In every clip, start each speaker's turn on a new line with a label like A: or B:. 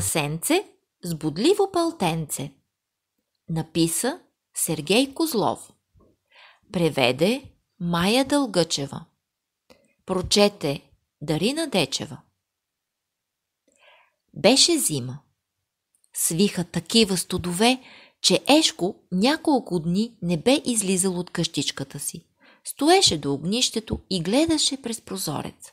A: Басенце с бодливо пълтенце. Написа Сергей Козлов. Преведе Майя Дългъчева. Прочете Дарина Дечева. Беше зима. Свиха такива студове, че Ешко няколко дни не бе излизал от къщичката си. Стоеше до огнището и гледаше през прозорец.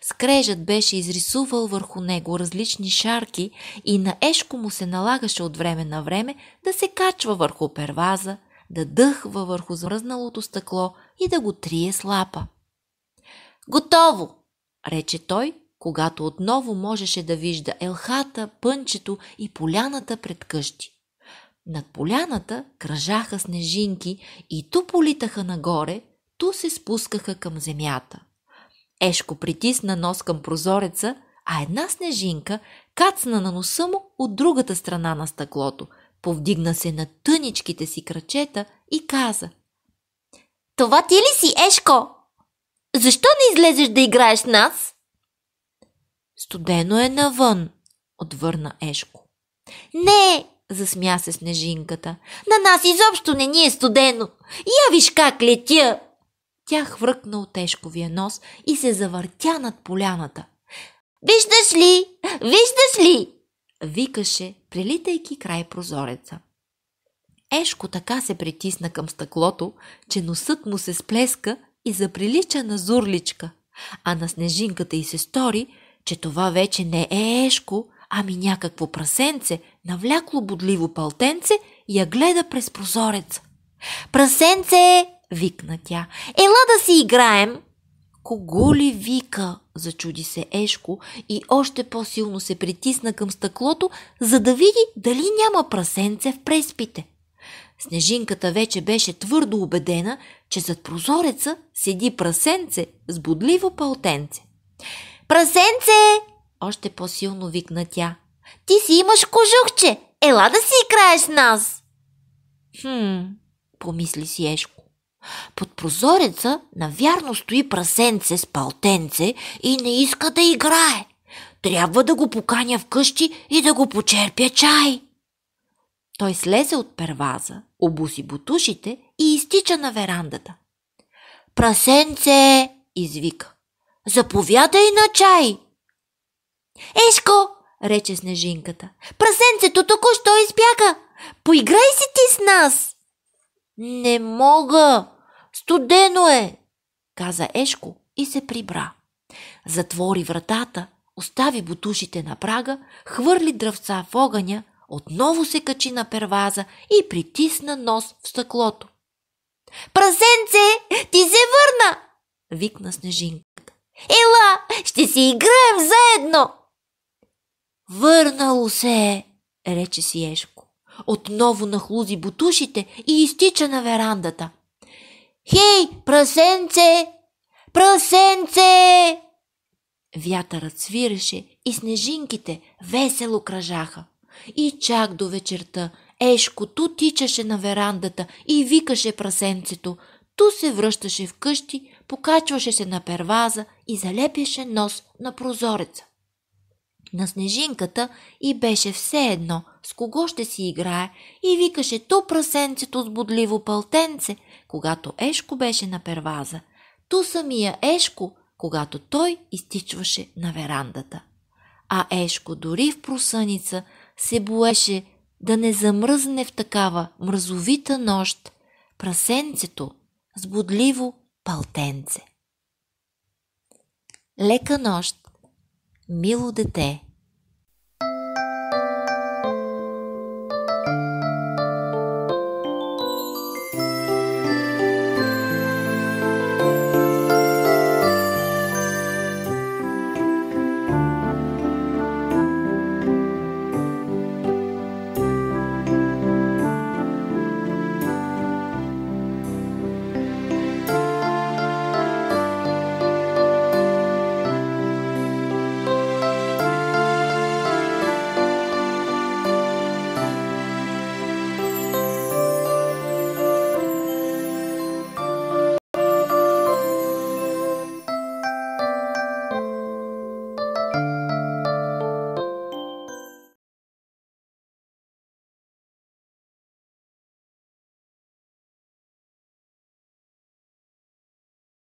A: Скрежът беше изрисувал върху него различни шарки и на Ешко му се налагаше от време на време да се качва върху перваза, да дъхва върху замръзналото стъкло и да го трие с лапа. Готово! рече той, когато отново можеше да вижда елхата, пънчето и поляната пред къщи. Над поляната кръжаха снежинки и ту политаха нагоре, ту се спускаха към земята. Ешко притисна нос към прозореца, а една снежинка кацна на носа му от другата страна на стъклото, повдигна се на тъничките си крачета и каза «Това ти ли си, Ешко? Защо не излезеш да играеш с нас?» «Студено е навън», отвърна Ешко. «Не!» засмя се Снежинката. На нас изобщо не ни е студено. Я виж как летя! Тя хвъркна от тежковия нос и се завъртя над поляната. Виждаш ли? Виждаш ли? викаше, прилитайки край прозореца. Ешко така се притисна към стъклото, че носът му се сплеска и заприлича на зурличка, а на снежинката й се стори, че това вече не е Ешко, ами някакво прасенце, навлякло бодливо палтенце и я гледа през прозорец. «Прасенце! викна тя. Ела да си играем! Кого ли вика? Зачуди се Ешко и още по-силно се притисна към стъклото, за да види дали няма прасенце в преспите. Снежинката вече беше твърдо убедена, че зад прозореца седи прасенце с бодливо пълтенце. Прасенце! Още по-силно викна тя. Ти си имаш кожухче! Ела да си играеш с нас! Хм, помисли си Ешко. Под прозореца навярно стои прасенце с палтенце и не иска да играе. Трябва да го поканя вкъщи и да го почерпя чай. Той слезе от перваза, обуси бутушите и изтича на верандата. Прасенце! извика. Заповядай на чай! Ешко! рече снежинката. Прасенцето току-що избяга! Поиграй си ти с нас! Не мога! Студено е! каза Ешко и се прибра. Затвори вратата, остави бутушите на прага, хвърли дръвца в огъня, отново се качи на перваза и притисна нос в стъклото. Празенце ти се върна! викна Снежинката. Ела, ще си играем заедно! Върнало се е, рече си Ешко. Отново нахлузи бутушите и изтича на верандата. Хей, прасенце! Прасенце! Вятърът свиреше и снежинките весело кръжаха. И чак до вечерта ешкото тичаше на верандата и викаше прасенцето. Ту се връщаше вкъщи, покачваше се на перваза и залепяше нос на прозореца. На снежинката и беше все едно – с кого ще си играе и викаше ту прасенцето с бодливо пълтенце, когато Ешко беше на перваза, ту самия Ешко, когато той изтичваше на верандата. А Ешко дори в просъница се боеше да не замръзне в такава мразовита нощ прасенцето с бодливо пълтенце. Лека нощ, мило дете!